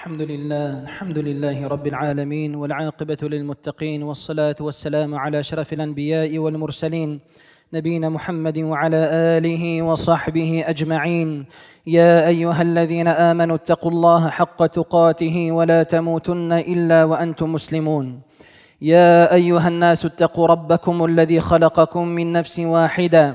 الحمد لله الحمد لله رب العالمين والعاقبة للمتقين والصلاة والسلام على شرف الأنبياء والمرسلين نبينا محمد وعلى آله وصحبه أجمعين يا أيها الذين آمنوا اتقوا الله حق تقاته ولا تموتن إلا وأنتم مسلمون يا أيها الناس اتقوا ربكم الذي خلقكم من نفس واحدة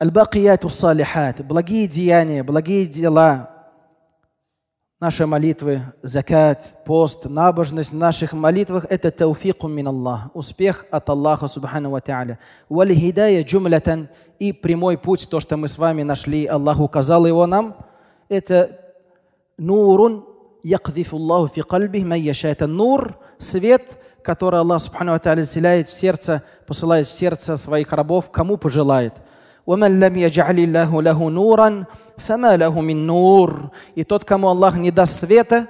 Аль-Бакияту салихат, благие деяния, благие дела, наши молитвы, закат, пост, набожность в наших молитвах – это тауфику мин Аллах, успех от Аллаха Субхану Ва Та'аля. Валихидая джумлятан и прямой путь, то, что мы с вами нашли, Аллах указал его нам, это нурун якдифу Аллаху фи кальбих майяша. Это нур, свет, который Аллах Субхану Ва Та'аля заселяет в сердце, посылает в сердце своих рабов, кому пожелает – ومن لم يجعل الله له نورا فما له من نور И тот, кому Аллах не даст света,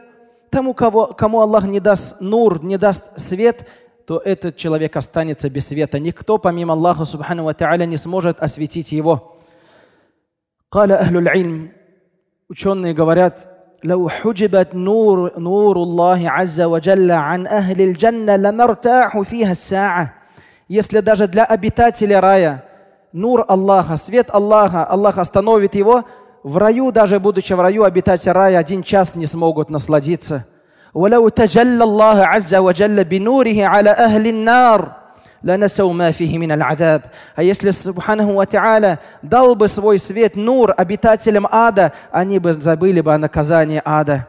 тому, кого, кому Аллах не даст нур, не даст свет, то этот человек останется без света. Никто, помимо Аллаха, سبحانه وتعالى не сможет осветить его. قال أهل العلم ученые говорят لو حجبت نور نور الله عز وجل عن أهل الجنة لمرتاح فيها الساعة если даже для обитателей рая нур Аллаха, свет Аллаха, Аллах остановит его, в раю, даже будучи в раю, обитатели рая один час не смогут насладиться. ولو تجلى الله عز وجل بنوره على أهل النار لنسوا ما فيه من العذاب. А если Субханаху Ва Та'аля дал бы свой свет, нур обитателям ада, они бы забыли бы о наказании ада.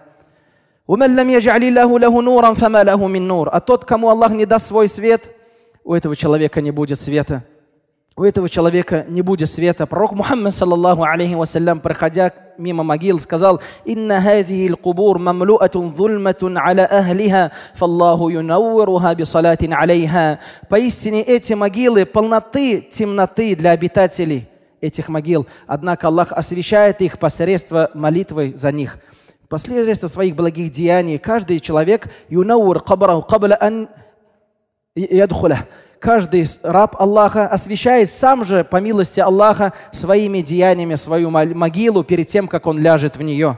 ومن لم يجعل الله له نورا فما له А тот, кому Аллах не даст свой свет, у этого человека не будет света у этого человека не будет света. Пророк Мухаммад, саллаллаху алейхи вассалям, проходя мимо могил, сказал, «Инна хазихи кубур мамлуатун зульматун аля ахлиха, фаллаху юнауруха бисалатин алейха». Поистине эти могилы полноты темноты для обитателей этих могил. Однако Аллах освещает их посредством молитвы за них. Посредством своих благих деяний каждый человек юнаур кабраху кабла ан ядхуля каждый раб Аллаха освещает сам же, по милости Аллаха, своими деяниями свою могилу перед тем, как он ляжет в нее.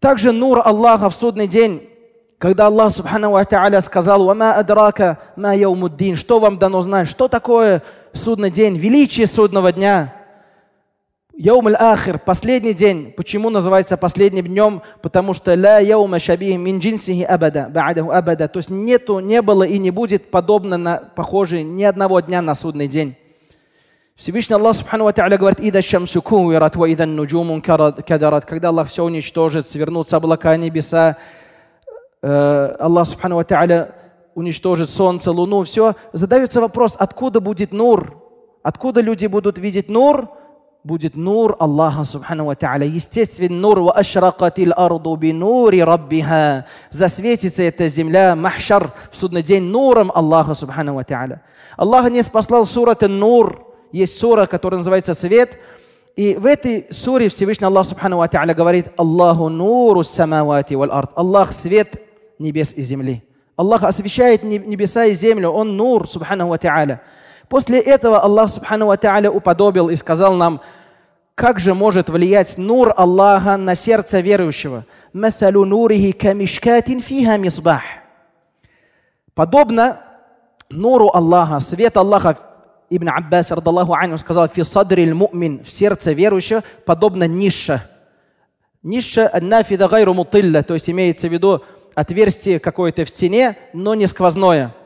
Также нур Аллаха в судный день когда Аллах Субхану Ва сказал, «Вама адрака ма яумуддин», что вам дано знать, что такое судный день, величие судного дня – Яум ахир последний день. Почему называется последним днем? Потому что ля яума шабих мин абада, ба'адаху абада. То есть нету, не было и не будет подобно на похожий ни одного дня на судный день. Всевышний Аллах Субхану говорит, «Ида шамсу кувират, ва ида нуджумун кадарат». Когда Аллах все уничтожит, свернутся облака небеса, э, Аллах Субхану уничтожит солнце, луну, все. Задается вопрос, откуда будет нур? Откуда люди будут видеть нур? будет нур Аллаха Субхану Та'аля. Естествен нур ва ашракатил арду би нури раббиха. Засветится эта земля, махшар, в судный день нуром Аллаха Субхану Та'аля. Аллах не спасал сурат нур. Есть сура, которая называется «Свет». И в этой суре Всевышний Аллах Субхану Та'аля говорит «Аллаху нуру самавати вал ард». Аллах – свет небес и земли. Аллах освещает небеса и землю. Он нур, Субхану Та'аля. После этого Аллах Субхану Тааля уподобил и сказал нам, как же может влиять нур Аллаха на сердце верующего? «Масалу нурихи камишкатин фиха мисбах». Подобно нуру Аллаха, свет Аллаха, Ибн Аббас, радаллаху аню, сказал, «Фи садриль му'мин», в сердце верующего, подобно ниша. Ниша нафида гайру мутилля, то есть имеется в виду отверстие какое-то в стене, но не сквозное –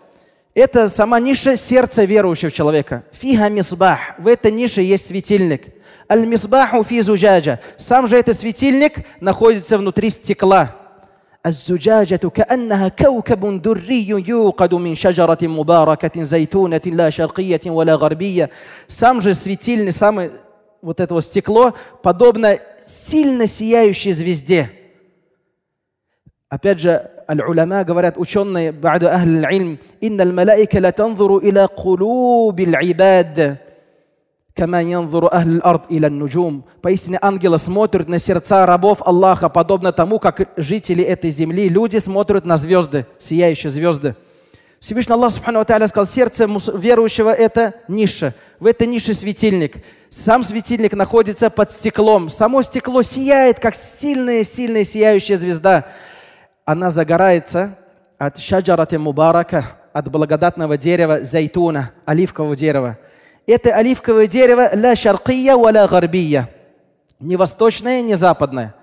это сама ниша сердца верующего человека. Фига мисбах. В этой нише есть светильник. Аль-мисбаху фи зуджаджа. Сам же этот светильник находится внутри стекла. الزجاجة كأنها كوكب دري يوقد من شجرة مباركة زيتونة لا شرقية ولا غربية. Сам же светильник, самое вот это вот стекло, подобно сильно сияющей звезде. Опять же, аль-уляма говорят, ученые, ба'ду ахл илм, инналь малаика ла танзуру иля кулубил ибад, кама янзуру ахл ард иля нуджум. Поистине ангелы смотрят на сердца рабов Аллаха, подобно тому, как жители этой земли, люди смотрят на звезды, сияющие звезды. Всевышний Аллах Субхану Тааля сказал, сердце верующего – это ниша. В этой нише светильник. Сам светильник находится под стеклом. Само стекло сияет, как сильная-сильная сияющая звезда она загорается от шаджарати мубарака, от благодатного дерева зайтуна, оливкового дерева. Это оливковое дерево ля шаркия ва ля гарбия. Не восточное, не западное.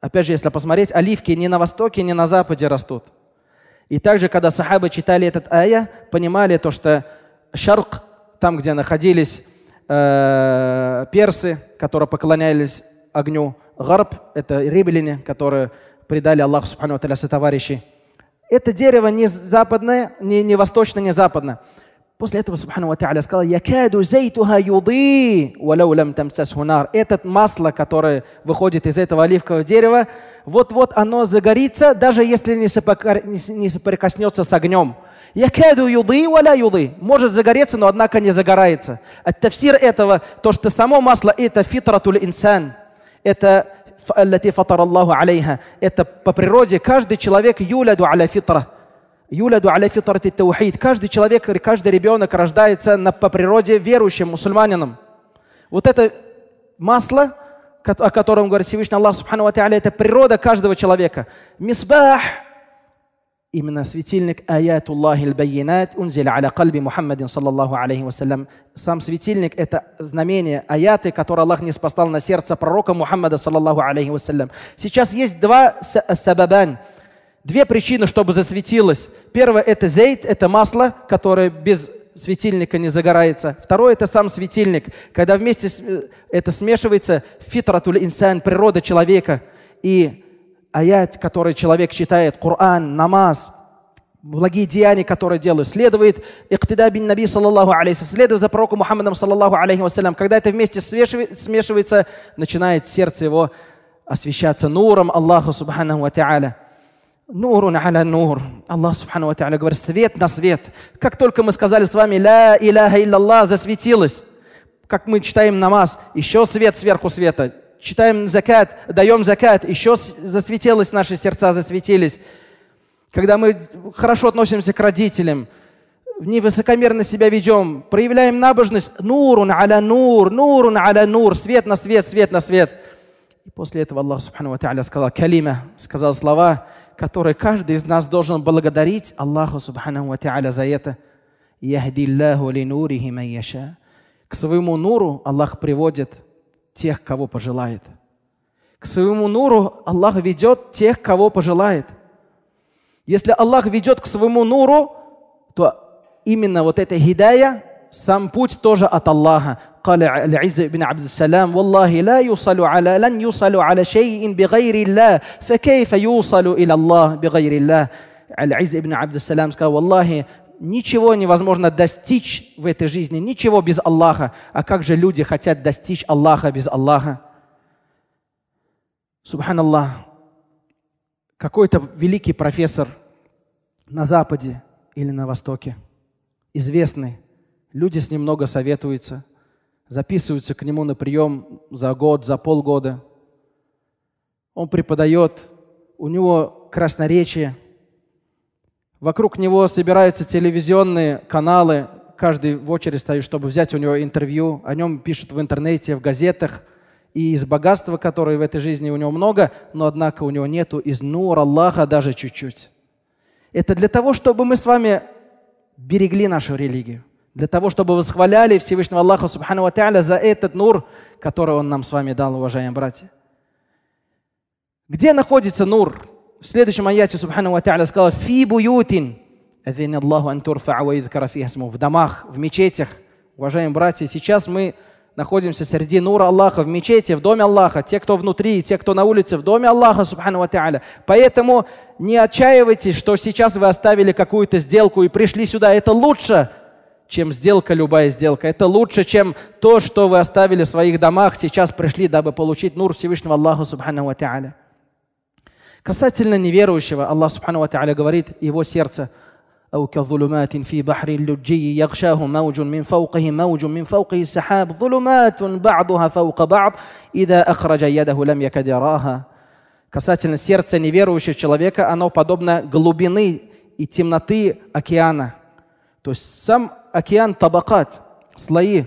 Опять же, если посмотреть, оливки ни на востоке, ни на западе растут. И также, когда сахабы читали этот ая, понимали то, что шарк, там, где находились э, персы, которые поклонялись огню, гарб – это римляне, которые предали Аллаху Субхану Аталя сотоварищи. Это дерево не западное, не, не восточное, не западное. После этого Субхану Аталя сказал, «Якаду зейтуха юды, валяу лям тамсасхунар». Этот масло, которое выходит из этого оливкового дерева, вот-вот оно загорится, даже если не, соприкоснется с огнем. Якаду юды, валя юды. Может загореться, но однако не загорается. От этого, то, что само масло – это фитратуль инсан. Это التي فطر الله عليها. Это по природе каждый человек юляду аля фитра. Юляду аля фитра таухид. Каждый человек, каждый ребенок рождается на, по природе верующим мусульманином. Вот это масло, о котором говорит Всевышний Аллах, Субхану это природа каждого человека. Мисбах – именно светильник Аятуллахи аль-Байинат унзиля аля кальби Мухаммадин саллаллаху алейхи вассалям. Сам светильник – это знамение, аяты, которые Аллах не спасал на сердце пророка Мухаммада саллаллаху алейхи вассалям. Сейчас есть два сабабан, две причины, чтобы засветилось. Первое – это зейт, это масло, которое без светильника не загорается. Второе – это сам светильник. Когда вместе э, это смешивается, фитратуль инсан, природа человека и аят, который человек читает, Коран, намаз, благие деяния, которые делают, следует иқтида бин наби, саллаллаху алейхи, следует за пророком Мухаммадом, саллаллаху алейхи вассалям. Когда это вместе смешивается, начинает сердце его освещаться нуром Аллаха, субханаху ва та'аля. Нурун аля нур. Аллах Субхану Ва Та'аля говорит, свет на свет. Как только мы сказали с вами, ля иляха илляллах, засветилось. Как мы читаем намаз, еще свет сверху света читаем закат, даем закат, еще засветилось наши сердца, засветились. Когда мы хорошо относимся к родителям, не высокомерно себя ведем, проявляем набожность, нурун аля нур, нурун аля нур, свет на свет, свет на свет. И после этого Аллах Субхану Ва сказал калима, сказал слова, которые каждый из нас должен благодарить Аллаху Субхану Ва за это. Яхдиллаху ли нурихи яша. К своему нуру Аллах приводит тех, кого пожелает. К своему нуру Аллах ведет тех, кого пожелает. Если Аллах ведет к своему нуру, то именно вот эта хидая, сам путь тоже от Аллаха. قال العز بن عبد السلام والله لا يوصل على لن يوصل على شيء بغير الله فكيف يوصل إلى الله بغير الله العز بن عبد السلام сказал والله ничего невозможно достичь в этой жизни, ничего без Аллаха. А как же люди хотят достичь Аллаха без Аллаха? Субханаллах, какой-то великий профессор на Западе или на Востоке, известный, люди с ним много советуются, записываются к нему на прием за год, за полгода. Он преподает, у него красноречие – Вокруг него собираются телевизионные каналы, каждый в очередь стоит, чтобы взять у него интервью. О нем пишут в интернете, в газетах. И из богатства, которое в этой жизни у него много, но однако у него нету из нур Аллаха даже чуть-чуть. Это для того, чтобы мы с вами берегли нашу религию. Для того, чтобы восхваляли Всевышнего Аллаха Субхану Ва за этот нур, который Он нам с вами дал, уважаемые братья. Где находится нур? В следующем аяте Субхану Ва сказал «Фи буютин» «Азин Аллаху антурфа ауаидкара фихасму» в домах, в мечетях. Уважаемые братья, сейчас мы находимся среди нура Аллаха, в мечети, в доме Аллаха, те, кто внутри, те, кто на улице, в доме Аллаха, субхану ва Поэтому не отчаивайтесь, что сейчас вы оставили какую-то сделку и пришли сюда. Это лучше, чем сделка, любая сделка. Это лучше, чем то, что вы оставили в своих домах, сейчас пришли, дабы получить нур Всевышнего Аллаха, субхану ва Касательно неверующего, Аллах Субхану Ва говорит, его сердце أو كظلمات في بحر لجي يغشاه موج من فوقه موج من فوقه سحاب ظلمات بعضها فوق بعض إذا أخرج يده لم يكد يراها Касательно сердца неверующего человека, оно подобно глубины и темноты океана. То есть сам океан табакат, слои,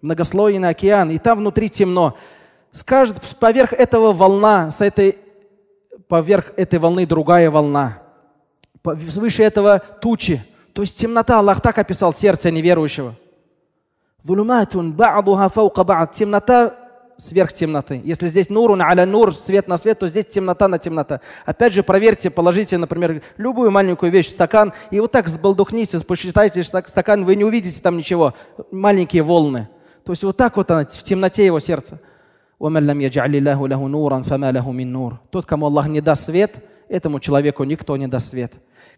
многослойный океан, и там внутри темно. Скажет, поверх этого волна, с этой поверх этой волны другая волна, свыше этого тучи. То есть темнота, Аллах так описал сердце неверующего. Темнота сверх темноты. Если здесь нурун аля нур, свет на свет, то здесь темнота на темнота. Опять же, проверьте, положите, например, любую маленькую вещь в стакан, и вот так сбалдухните, посчитайте стакан, вы не увидите там ничего. Маленькие волны. То есть вот так вот она, в темноте его сердца. ومن لم يجعل الله له نورا فما له من нур. Тот, кому Аллах не даст свет, этому человеку никто не даст свет.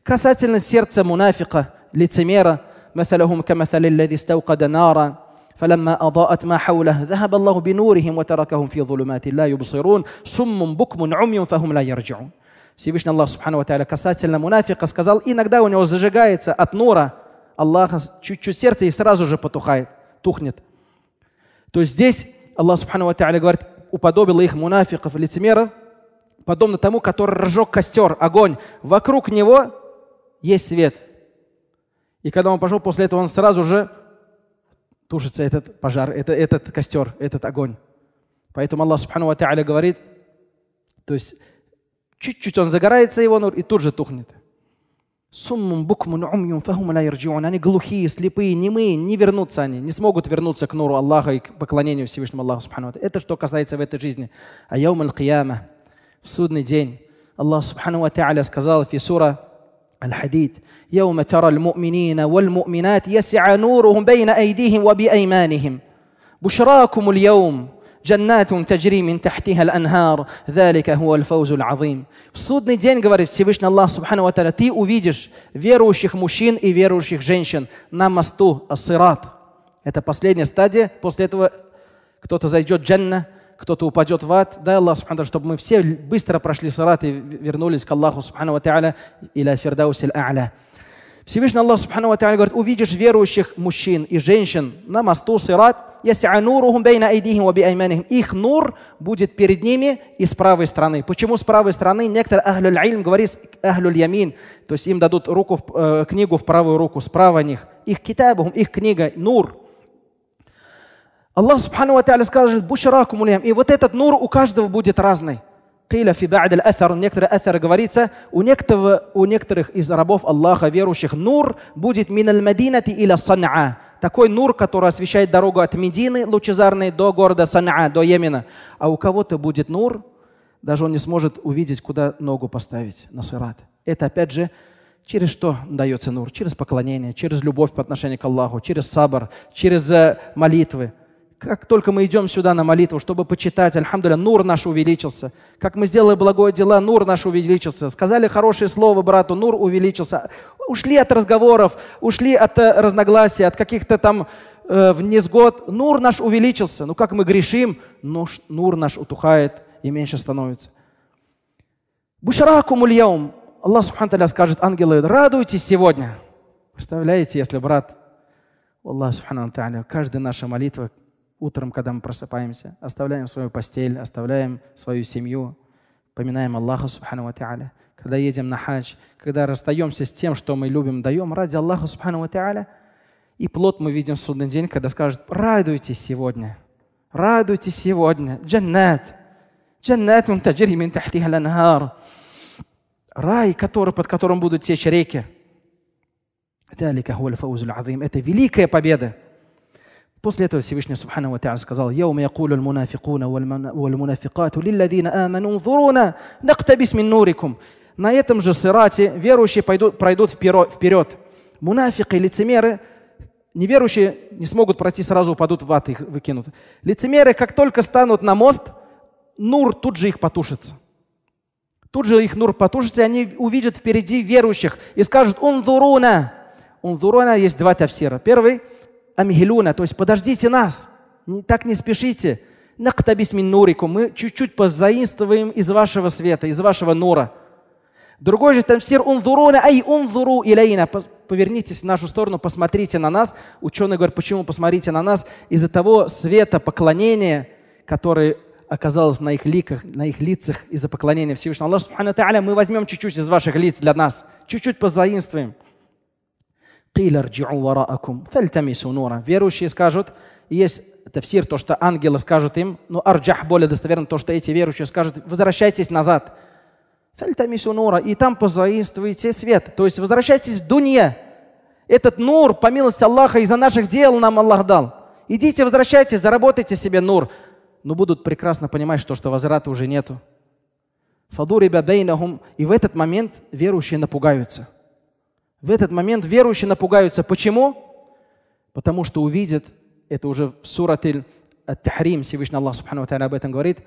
Касательно сердца мунафика, лицемера, مثلهم كمثل الذي استوقد نارا فلما أضاءت ما حوله ذهب الله بنورهم وتركهم في ظلمات لا يبصرون سم بكم عمي فهم لا يرجعون Всевышний Аллах Субхану Тааля касательно мунафика сказал, иногда у него зажигается от нура Аллаха чуть-чуть сердце и сразу же потухает, тухнет. То есть здесь Аллах Субхану Ва говорит, уподобил их мунафиков, лицемеров, подобно тому, который разжег костер, огонь. Вокруг него есть свет. И когда он пошел, после этого он сразу же тушится этот пожар, это, этот костер, этот огонь. Поэтому Аллах Субхану Ва говорит, то есть чуть-чуть он загорается, его нур, и тут же тухнет. Суммум букмун умьюм фахум ирджиун. Они глухие, слепые, немые, не вернутся они, не смогут вернуться к нуру Аллаха и к поклонению Всевышнему Аллаху Субхану. Это что касается в этой жизни. А яум аль кияма, в судный день, Аллах Субхану ва сказал в сура الحديد يوم ترى المؤمنين والمؤمنات يسعى نورهم би أيديهم Бушракум بشراكم اليوم джаннат таджри мин тахтиха аль-анхар, залика хуа аль-фауз В судный день, говорит Всевышний Аллах Субхану Ва ты увидишь верующих мужчин и верующих женщин на мосту Ассират. Это последняя стадия, после этого кто-то зайдет в джанна, кто-то упадет в ад. Дай Аллах, субхану, чтобы мы все быстро прошли сарат и вернулись к Аллаху, субхану ва та'аля, иля фирдаус а'ля. Всевышний Аллах, субхану ва та'аля, говорит, увидишь верующих мужчин и женщин на мосту сират, яся нурухум бейна айдихим ва биайманихим. Их нур будет перед ними и с правой стороны. Почему с правой стороны? Некоторые ахлюль айльм говорит ахлюль ямин, то есть им дадут руку, э, книгу в правую руку, справа них. Их китабухум, их книга, нур. Аллах Субхану Ва Тааля скажет, бушаракум И вот этот нур у каждого будет разный. Киля фиба'д аль-асар, некоторые асары говорится, у, некоторого, у некоторых из рабов Аллаха, верующих, нур будет мин аль-Мадинати или Сан'а. Такой нур, который освещает дорогу от Медины, лучезарной, до города Сан'а, до Йемена. А у кого-то будет нур, даже он не сможет увидеть, куда ногу поставить на сырат. Это, опять же, через что дается нур? Через поклонение, через любовь по отношению к Аллаху, через сабр, через э, молитвы. Как только мы идем сюда на молитву, чтобы почитать, альхамдуля, нур наш увеличился. Как мы сделали благое дело, нур наш увеличился. Сказали хорошее слово брату, нур увеличился. Ушли от разговоров, ушли от э, разногласий, от каких-то там э, в Нур наш увеличился. Ну как мы грешим, нуш, нур наш утухает и меньше становится. Бушаракум ульяум. Аллах Субхану скажет ангелы, радуйтесь сегодня. Представляете, если брат, Аллах Субхану каждая наша молитва – утром, когда мы просыпаемся, оставляем свою постель, оставляем свою семью, поминаем Аллаха Субхану Ва Та'аля. Когда едем на хадж, когда расстаемся с тем, что мы любим, даем ради Аллаха Субхану Ва Та'аля. И плод мы видим в судный день, когда скажет, радуйтесь сегодня, радуйтесь сегодня, джаннат, джаннат мумтаджири мин тахтиха ланхар. Рай, который, под которым будут течь реки. Это великая победа. После этого Всевышний Субхану Ва сказал, «Яум якулю мунафикуна вальмунафикату лилладина аману нзуруна нактабис мин нурикум». На этом же сырате верующие пойдут, пройдут вперед. Мунафики, лицемеры, неверующие не смогут пройти, сразу упадут в ад, их выкинут. Лицемеры, как только станут на мост, нур тут же их потушится. Тут же их нур потушится, и они увидят впереди верующих и скажут «Унзуруна». «Унзуруна» есть два тафсира. Первый – амхилюна, то есть подождите нас, так не спешите. нактабисмин нурику, мы чуть-чуть позаимствуем из вашего света, из вашего нора. Другой же тамсир унзуруна, ай унзуру илейна, повернитесь в нашу сторону, посмотрите на нас. Ученые говорит, почему посмотрите на нас? Из-за того света поклонения, который оказалось на их ликах, на их лицах из-за поклонения Всевышнему Аллаху. Мы возьмем чуть-чуть из ваших лиц для нас, чуть-чуть позаимствуем – «Киля рджи'у вараакум, фальтамису нура». Верующие скажут, есть тафсир, то, что ангелы скажут им, но «Ну, арджах более достоверно, то, что эти верующие скажут, возвращайтесь назад. Фальтамису нура, и там позаимствуйте свет. То есть возвращайтесь в дунья. Этот нур, по милости Аллаха, из-за наших дел нам Аллах дал. Идите, возвращайтесь, заработайте себе нур. Но будут прекрасно понимать, что, что возврата уже нету. Фадуриба бейнахум. И в этот момент верующие напугаются – в этот момент верующие напугаются. Почему? Потому что увидят, это уже в суратель Ат-Тахрим, Всевышний Аллах Субхану об этом говорит,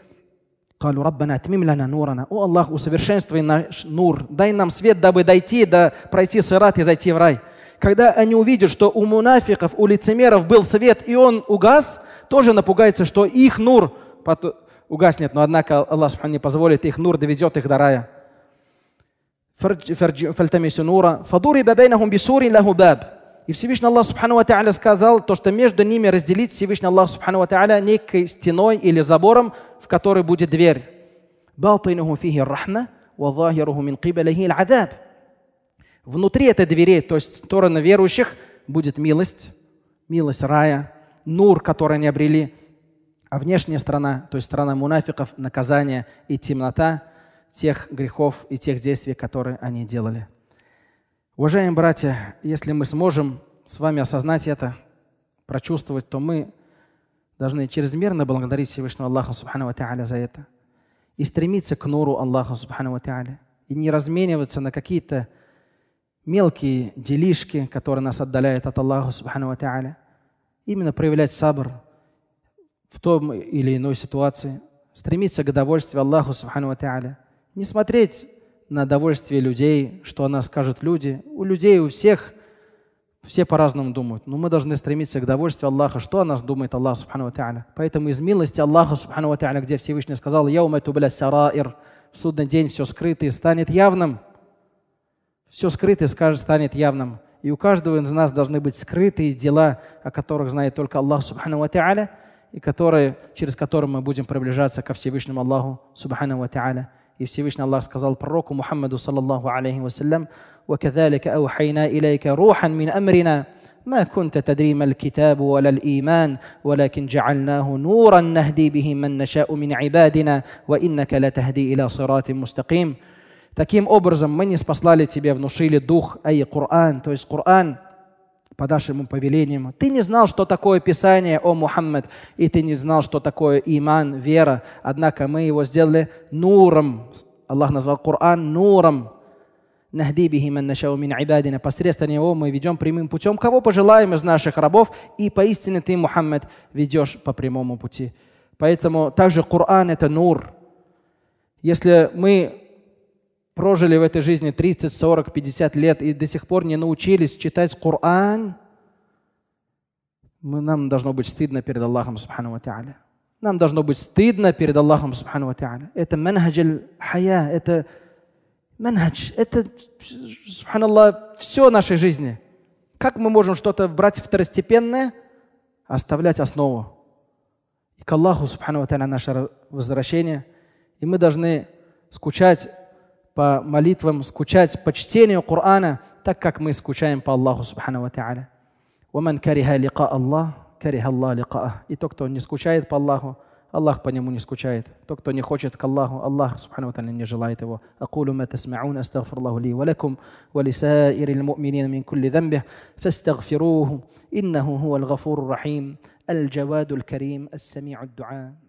قالوا ربنا اتمم لنا نورنا о Аллах усовершенствуй наш нур дай нам свет дабы дойти до пройти сырат и зайти в рай когда они увидят что у мунафиков у лицемеров был свет и он угас тоже напугается что их нур угаснет но однако Аллах не позволит их нур доведет их до рая фальтамису нура, фадуриба бейнахум бисурин лаху баб. И Всевышний Аллах Субхану Ва Та'аля сказал, то, что между ними разделить Всевышний Аллах Субхану Ва Та'аля некой стеной или забором, в которой будет дверь. Балтайнуху фихи рахна, валлахируху мин кибалихи адаб. Внутри этой двери, то есть в верующих, будет милость, милость рая, нур, который они обрели, а внешняя сторона, то есть сторона мунафиков, наказание и темнота, тех грехов и тех действий, которые они делали. Уважаемые братья, если мы сможем с вами осознать это, прочувствовать, то мы должны чрезмерно благодарить Всевышнего Аллаха Субхану Тааля за это и стремиться к Нору Аллаха Субхану Тааля и не размениваться на какие-то мелкие делишки, которые нас отдаляют от Аллаха Субхану Тааля. Именно проявлять сабр в том или иной ситуации, стремиться к довольствию Аллаху Субхану Тааля – не смотреть на довольствие людей, что о нас скажут люди. У людей, у всех, все по-разному думают. Но мы должны стремиться к довольствию Аллаха. Что о нас думает Аллах, субхану ва Поэтому из милости Аллаха, субхану ва где Всевышний сказал, «Я умайту бля сараир» в судный день все скрытое станет явным. Все скрытое скажет, станет явным. И у каждого из нас должны быть скрытые дела, о которых знает только Аллах, субхану ва и которые, через которые мы будем приближаться ко Всевышнему Аллаху, субхану ва И Всевышний Аллах сказал пророку Мухаммаду, саллаллаху алейхи вассалям, وَكَذَلِكَ аухайна илейка рухан мин амрина, ما كنت تدري ما الكتاب ولا الإيمان ولكن جعلناه نورا نهدي به من نشاء من عبادنا وإنك لتهدي إلى صراط مستقيم Таким образом, мы не спаслали тебе, внушили дух, ай, Коран, то есть Коран – по нашему повелению. Ты не знал, что такое Писание, о Мухаммед, и ты не знал, что такое иман, вера. Однако мы его сделали нуром. Аллах назвал Коран нуром. Посредством него мы ведем прямым путем, кого пожелаем из наших рабов, и поистине ты, Мухаммед, ведешь по прямому пути. Поэтому также Коран – это нур. Если мы прожили в этой жизни 30, 40, 50 лет и до сих пор не научились читать Коран, мы, нам должно быть стыдно перед Аллахом, субхану Нам должно быть стыдно перед Аллахом, субхану Это манхадж хая это манхадж, это, субханаллах, все нашей жизни. Как мы можем что-то брать второстепенное, а оставлять основу? И к Аллаху, субхану наше возвращение. И мы должны скучать по молитвам, скучать по чтению Корана, так как мы скучаем по Аллаху Субхану Ва Та'аля. «Ваман кариха лика Аллах, кариха Аллах лика И тот, кто не скучает по Аллаху, Аллах по нему не скучает. Тот, кто не хочет к Аллаху, Аллах Субхану Ва не желает его. أقول ما تسمعون أستغفر الله لي ولكم ولسائر المؤمنين من كل ذنب فاستغفروه إنه هو الغفور الرحيم الجواد الكريم السميع الدعاء